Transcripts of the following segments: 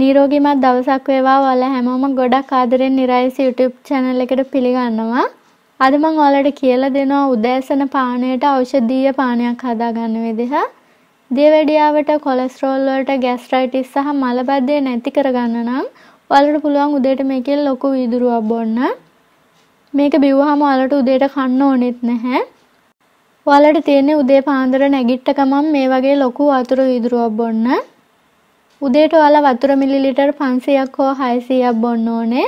නීරෝගිමත් දවසක් වේවා ඔයාලා හැමෝම ගොඩක් ආදරෙන් නිරයිස YouTube channel එකට පිළිගන්නවා. අද මම ඔයාලට කියලා දෙනවා උදෑසන පානයට ඖෂධීය පානයක් හදාගන්න විදිහ. දියවැඩියාවට කොලෙස්ටරෝල් වලට ગેස්ට්‍රයිටිස් සහ මලබද්ධය නැති කරගන්න නම් ඔයාලට පුළුවන් උදේට මේකෙන් ලොකු වීදුරුවක් බොන්න. මේක බිව්වහම ඔයාලට උදේට කන්න ඕනෙත් නැහැ. ඔයාලට තියෙන්නේ උදේ පාන්දර නැගිට්ට ගමන් මේ වගේ ලොකු වතුර වීදුරුවක් බොන්න. උදේට ඔයාලා වතුර මිලිලිටර් 500ක් හෝ 600ක් බොන්න ඕනේ.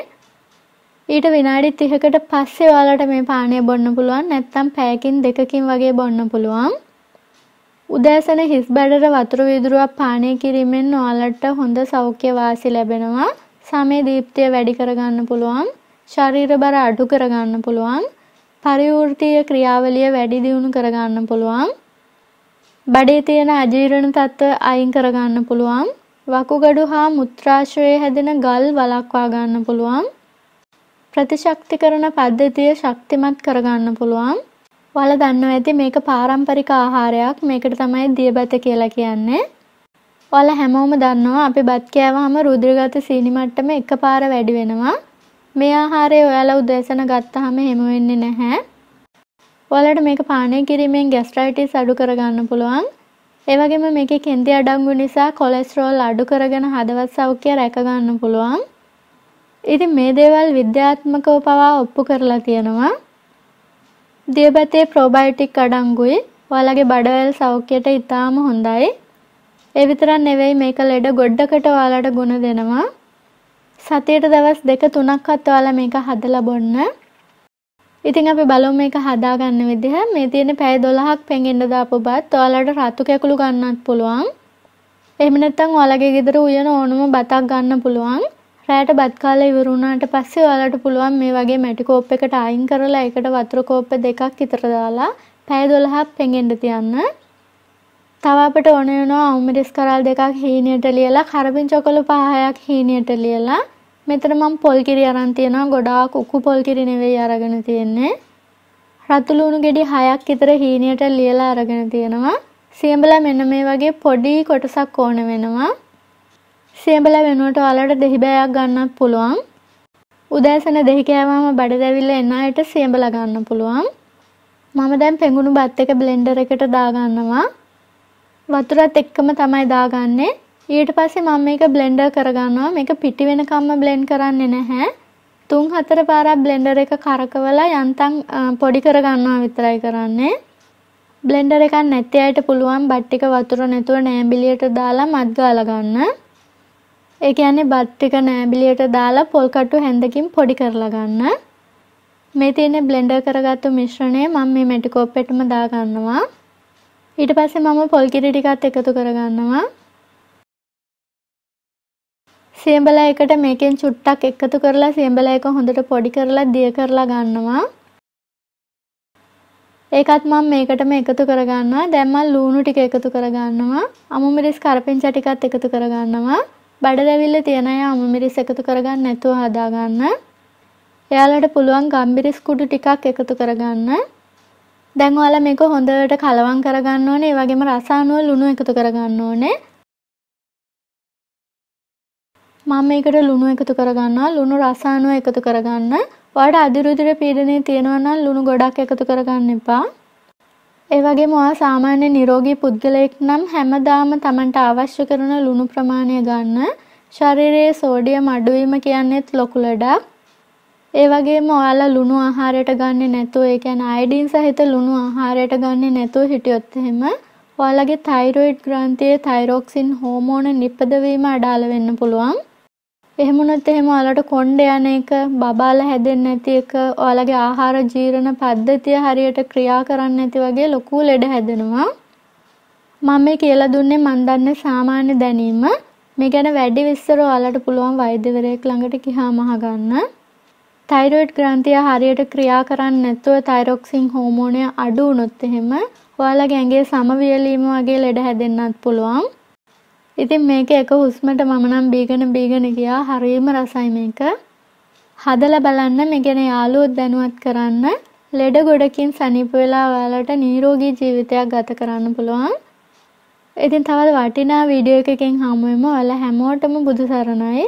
ඊට විනාඩි 30කට පස්සේ ඔයාලට මේ පානය බොන්න පුළුවන්. නැත්නම් පැයකින් දෙකකින් වගේ බොන්න පුළුවන්. උදෑසන හිස් බඩට වතුර වීදුරුවක් පානය කිරීමෙන් ඔයාලට හොඳ සෞඛ්‍ය වාසි ලැබෙනවා. සමේ දීප්තිය වැඩි කරගන්න පුළුවන්. ශරීර බර අඩු කරගන්න පුළුවන්. පරිවෘත්තීය ක්‍රියාවලිය වැඩි දියුණු කරගන්න පුළුවන්. බඩේ තියෙන අජීර්ණ තත්ත්ව අයින් කරගන්න පුළුවන්. වකුගඩු හා මුත්‍රාශයේ හැදෙන ගල් වළක්වා ගන්න පුළුවන්. ප්‍රතිශක්තිකරණ පද්ධතිය ශක්තිමත් කරගන්න පුළුවන්. ඔයාල දන්නවා ඇති මේක පාරම්පරික ආහාරයක්. මේකට තමයි දියබත කියලා කියන්නේ. ඔයාල හැමෝම දන්නවා අපි බත් කෑවහම රුධිරගත සීනි මට්ටම එකපාර වැඩි වෙනවා. මේ ආහාරය ඔයාලා උදෑසන ගත්තාම එහෙම වෙන්නේ නැහැ. ඔයාලට මේක පානය කිරීමෙන් ગેස්ට්‍රයිටිස් අඩු කරගන්න පුළුවන්. ඒ වගේම මේකේ කෙන්ති අඩංගු නිසා කොලෙස්ටරෝල් අඩු කරගෙන හදවත් සෞඛ්‍ය රැක ගන්න පුළුවන්. ඉතින් මේ දේවල් විද්‍යාත්මකව පවා ඔප්පු කරලා තියෙනවා. දියබැතේ ප්‍රෝබයොටික් අඩංගුයි. ඔයාලගේ බඩවැල් සෞඛ්‍යයට ඉතාම හොඳයි. ඒ විතරක් නෙවෙයි මේක ලෙඩ ගොඩකට ඔයාලට ගුණ දෙනවා. සතියට දවස් දෙක තුනක්වත් ඔයාලා මේක හදලා බොන්න. ඉතින් අපි බලමු මේක හදාගන්න විදිහ. මේ තියෙන පැය 12ක් පෙන්ෙන්න දාපු බත් ඔයාලට රතු කැකුළු ගන්නත් පුළුවන්. එහෙම නැත්නම් ඔයාලගේ ගෙදර උයන ඕනම බතක් ගන්න පුළුවන්. රැයට බත් කාලා ඉවර වුණාට පස්සේ ඔයාලට පුළුවන් මේ වගේ මැටි කෝප් එකට අයින් කරලා ඒකට වතුර කෝප්ප දෙකක් විතර දාලා පැය 12ක් පෙන්ෙන්න තියන්න. තව අපට ඕන වෙනවා අවුමිරිස් කරල් දෙකක් හීනියට ලියලා කරපිං චොකල පහයක් හීනියට ලියලා මෙතන මම පොල් කිරි අරන් තියෙනවා ගොඩාක් උකු පොල් කිරි නෙවෙයි අරගෙන තියෙන්නේ. රතු ලුණු ගෙඩි 6ක් විතර හීනියට ලියලා අරගෙන තියෙනවා. සියඹලා මෙන්න මේ වගේ පොඩි කොටසක් ඕන වෙනවා. සියඹලා වෙනුවට ඔයාලට දෙහි බෑයක් ගන්නත් පුළුවන්. උදෑසන දෙහි කෑවම බඩ දැවිල්ල එන අයට සියඹලා ගන්න පුළුවන්. මම දැන් පෙඟුණු බත් එක බ්ලෙන්ඩර් එකට දාගන්නවා. වතුරත් එක්කම තමයි දාගන්නේ. ඊට පස්සේ මම මේක බ්ලෙන්ඩර් කරගන්නවා. මේක පිටි වෙනකම්ම බ්ලෙන්ඩ් කරන්නේ නැහැ. තුන් හතර පාරක් බ්ලෙන්ඩර් එක කරකවලා යන්තම් පොඩි කරගන්නවා විතරයි කරන්නේ. බ්ලෙන්ඩර් එකක් නැති අයට පුළුවන් බත් ටික වතුර නැතුව නෑඹිලියට දාලා මත් ගාලා ගන්න. ඒ කියන්නේ බත් ටික නෑඹිලියට දාලා පොල් කටු හැන්දකින් පොඩි කරලා ගන්න. මේ තියෙන බ්ලෙන්ඩර් කරගත්තු මිශ්‍රණය මම මේ මැටි කෝප්පෙටම දාගන්නවා. ඊට පස්සේ මම පොල් කිරි ටිකත් එකතු කරගන්නවා. සියඹලා එකට මේකෙන් චුට්ටක් එකතු කරලා සියඹලා එක හොඳට පොඩි කරලා දිය කරලා ගන්නවා. ඒකත් මම මේකටම එකතු කරගන්නවා. දැන් මම ලූණු ටික එකතු කරගන්නවා. අමු මිරිස් කරපිංචා ටිකත් එකතු කරගන්නවා. බඩ දැවිල්ල තියන අය අමු මිරිස් එකතු කරගන්න නැතුව හදාගන්න. එයාලට පුළුවන් ගම්බිරිස් කුඩු ටිකක් එකතු කරගන්න. දැන් ඔයාලා මේක හොඳට කලවම් කරගන්න ඕනේ. ඒ වගේම රස අනුව ලුණු එකතු කරගන්න ඕනේ. මම මේකට ලුණු එකතු කරගන්නවා ලුණු රසායනය එකතු කරගන්න ඔයාලට අදිරුදිර පීඩනය තියෙනවා නම් ලුණු ගොඩක් එකතු කරගන්න එපා ඒ වගේම ඔයා සාමාන්‍ය නිරෝගී පුද්ගලයෙක් නම් හැමදාම Tamanට අවශ්‍ය කරන ලුණු ප්‍රමාණය ගන්න ශරීරයේ සෝඩියම් අඩු වීම කියන්නේත් ලොකු ලඩක් ඒ වගේම ඔයාලා ලුණු ආහාරයට ගන්නේ නැතුව ඒ කියන්නේ අයඩින් සහිත ලුණු ආහාරයට ගන්නේ නැතුව හිටියොත් එහෙම ඔයාලගේ තයිරොයිඩ් ග්‍රන්ථියේ තයිරොක්සින් හෝමෝන නිපදවීම අඩාල වෙන්න පුළුවන්. එහෙම වුණොත් එහෙම ඔයාලට කොණ්ඩ යන එක, බබාලා හැදෙන්නේ නැති එක, ඔයාලගේ ආහාර ජීර්ණ පද්ධතිය හරියට ක්‍රියා කරන්නේ නැති වගේ ලොකු ලෙඩ හැදෙනවා. මම මේ කියලා දුන්නේ මන් දන්නේ සාමාන්‍ය දැනීම. මේ ගැන වැඩි විස්තර ඔයාලට පුළුවන් වෛද්‍යවරයෙක් ළඟට ගිහාම අහගන්න. තයිරොයිඩ් ග්‍රන්ථිය හරියට ක්‍රියා කරන්නේ නැතුව තයිරොක්සින් හෝමෝනය අඩු වුණොත් එහෙම ඔයාලගේ ඇඟේ සමවියලීම වගේ ලෙඩ හැදෙන්නත් පුළුවන්. ඉතින් මේක එක හුස්මට මම නම් බීගෙන බීගෙන ගියා හරියම රසයි මේක. හදලා බලන්න මේ ගැන යාළුවොත් දැනුවත් කරන්න. ලෙඩ ගොඩකින් සනීප වෙලා ඔයාලට නිරෝගී ජීවිතයක් ගත කරන්න පුළුවන්. ඉතින් තවත් වටිනා වීඩියෝ එකකින් හමු වෙමු. ඔයාලා හැමෝටම බුදු සරණයි.